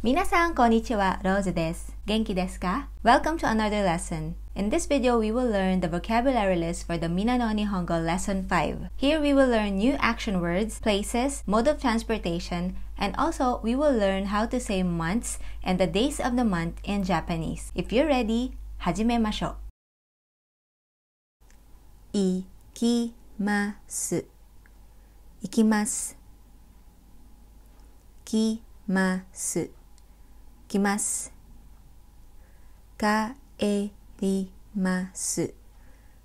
皆さん、こんにちは。ローズです。元気ですか ?Welcome to another lesson. In this video, we will learn the vocabulary list for the Minano Nihongo Lesson 5. Here, we will learn new action words, places, mode of transportation, and also we will learn how to say months and the days of the month in Japanese. If you're ready, 始めましょう。いきます。いきます。きます。きます。帰ります。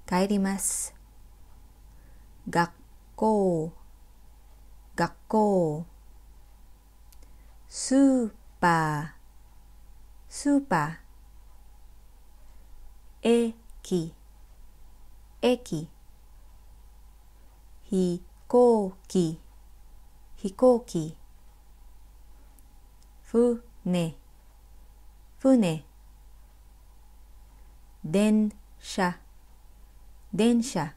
帰ります。学校、学校。スーパー、スーパー。駅、駅。飛行機、飛行機。船、Fune 船電車電車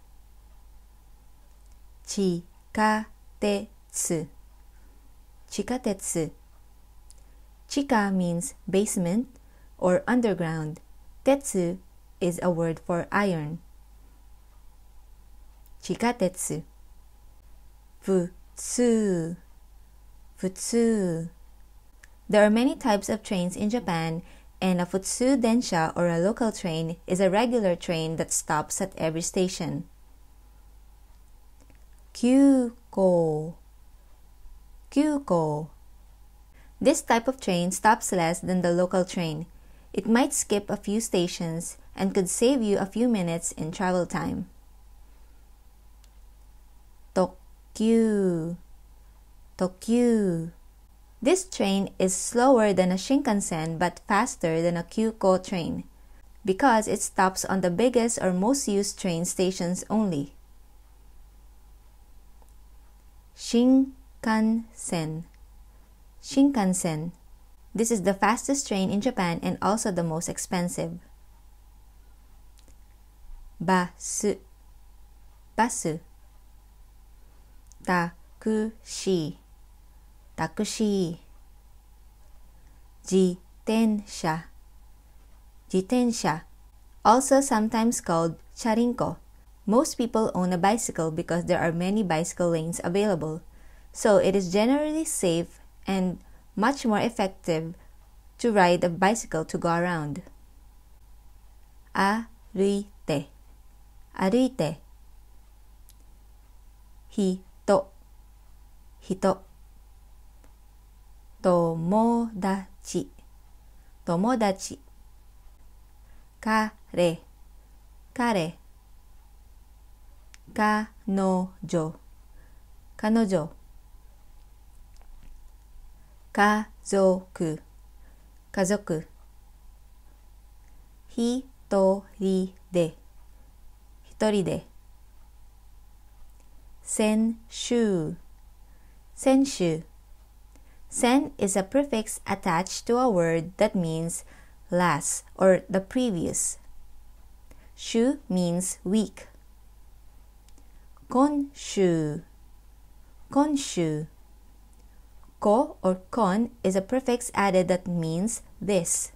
地下鉄地下鉄 Chika means basement or underground. Tetsu is a word for iron. Chikatetsu. Futsu. Futsu. There are many types of trains in Japan and a Futsu Densha or a local train is a regular train that stops at every station. Kyuko Kyuko This type of train stops less than the local train. It might skip a few stations and could save you a few minutes in travel time. Tokyu Tokyu this train is slower than a Shinkansen but faster than a Kyuko train because it stops on the biggest or most used train stations only. Shinkansen Shinkansen This is the fastest train in Japan and also the most expensive. Basu Basu Takushi タクシー自転車自転車 also sometimes called charinko. Most people own a bicycle because there are many bicycle lanes available, so it is generally safe and much more effective to ride a bicycle to go around. 歩いて歩いて人人友達友達彼彼彼女彼女家族家族一人で一人で先週先週 Sen is a prefix attached to a word that means last or the previous. Shu means week. Konshu. Konshu. Ko or kon is a prefix added that means this.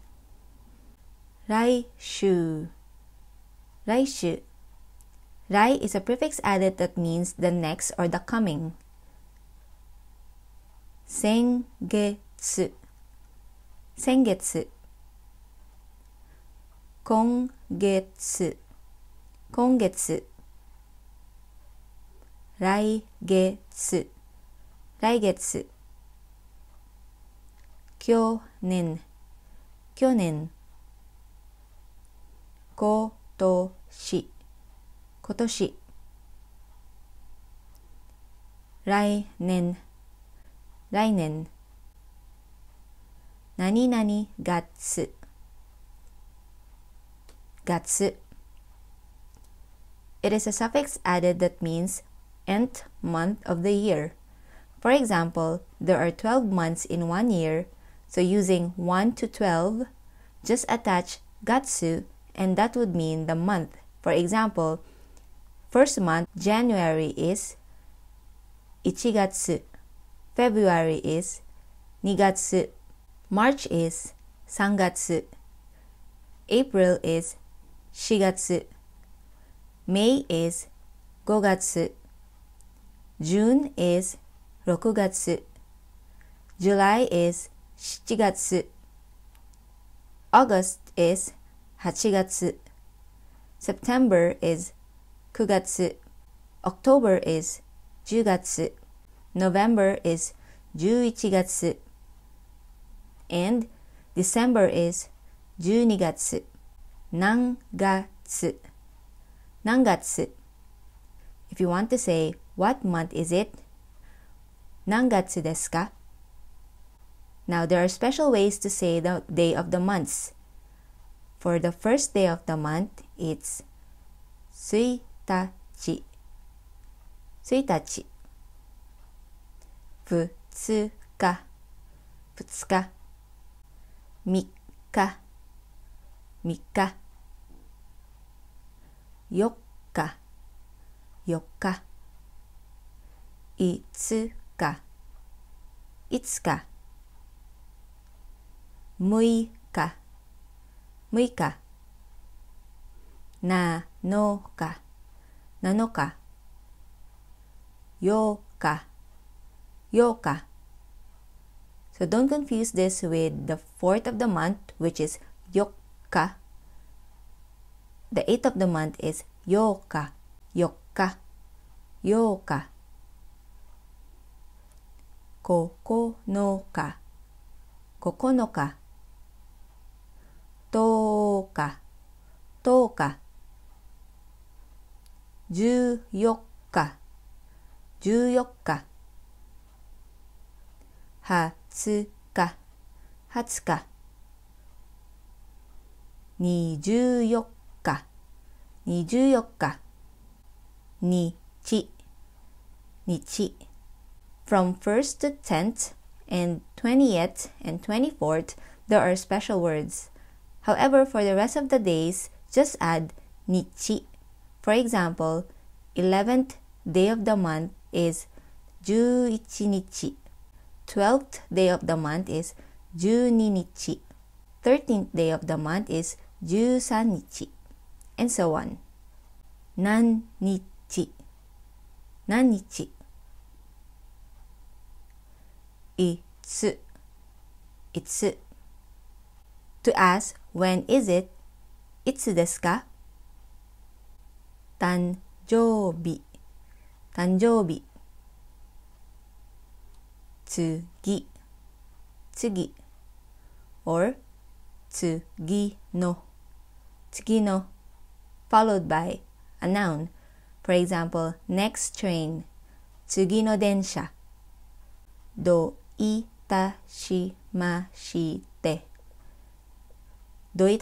Rai shu. Rai shu. Rai is a prefix added that means the next or the coming. 先月先月今月今月来月来月去年去年今年今年来年来年何々月月。It is a suffix added that means nth month of the year. For example, there are 12 months in one year, so using 1 to 12, just attach gatsu and that would mean the month. For example, first month, January is ichigatsu. February is Nigatsu, March is Sangatsu, April is Shigatsu, May is Gogatsu, June is Rokugatsu, July is Shichigatsu, August is Hachigatsu, September is Kugatsu, October is Jugatsu. November is 11月 and December is 12月何月何月 If you want to say what month is it? 何月ですか Now there are special ways to say the day of the months. For the first day of the month, it's 1日1日ぶつか、ぶつか。みっか、みっか。よっか、よっか。いつか、いつか。むいか、むいか。なのか、なのか。ようか、Yoka. So don't confuse this with the fourth of the month, which is y o k a The eighth of the month is Yoka, y o k a Yoka. Kokonoka, Kokonoka. Toka, Toka. Juyoka. j 14日14日 Ha, tsu ka, ka, ni ni ni ni chi, chi. From 1st to 10th and 20th and 24th, there are special words. However, for the rest of the days, just add ni chi. For example, 11th day of the month is 11日 12th day of the month is Juninichi. 13th day of the month is Jusanichi. And so on. Nannichi. Nannichi. Itsu. Itsu. To ask when is it? Itsu desu ka? Tanjoubi. Tanjoubi tsugi, or tsugi followed by a noun. For example, next train, tsugi no densha, do itashimashite, do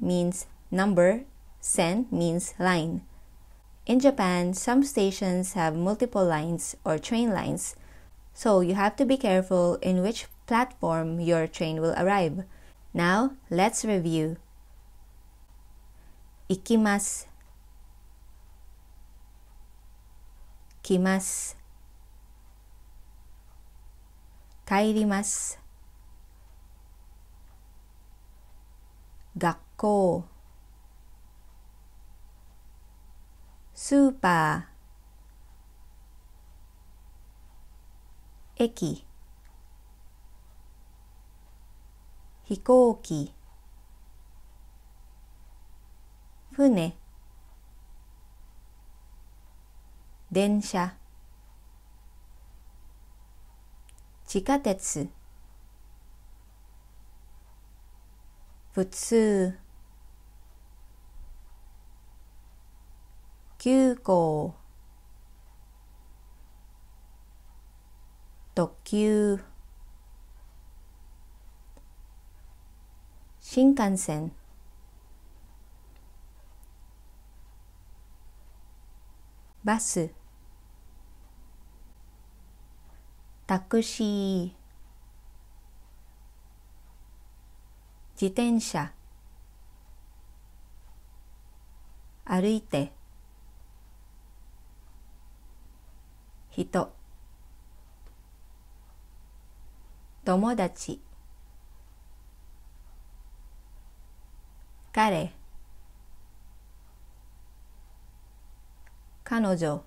means number, sen means line. In Japan, some stations have multiple lines or train lines, so you have to be careful in which platform your train will arrive. Now, let's review. Ikimas. Kimas. Kairimas. Gakkou. スーパー駅飛行機船電車地下鉄普通急行特急新幹線バスタクシー自転車歩いて人友達彼彼女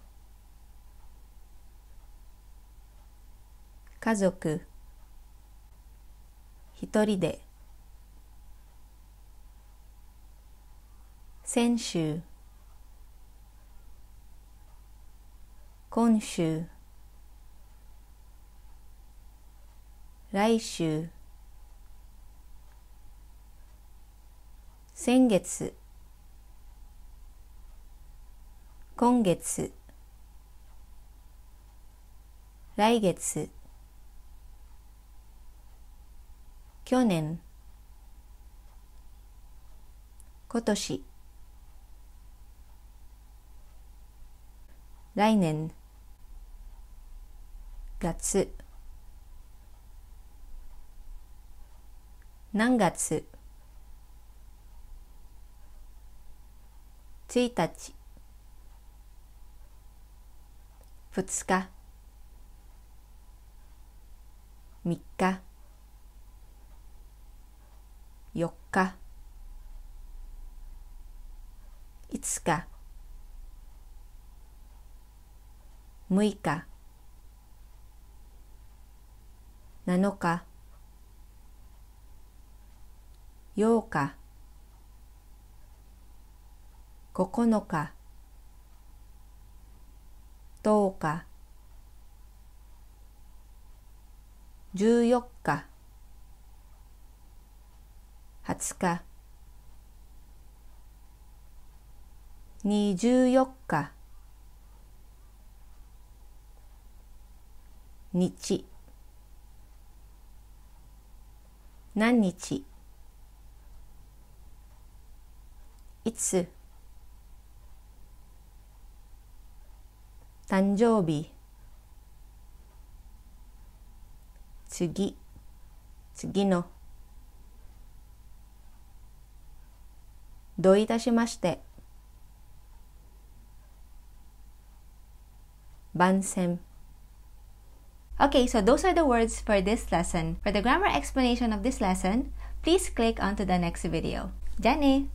家族一人で先週今週来週先月今月来月去年今年来年月何月1日2日3日4日5日6日7日8日9日10日14日20日24日日何日いつ誕生日次次のどういたしまして番宣 Okay, so those are the words for this lesson. For the grammar explanation of this lesson, please click onto the next video. Jane!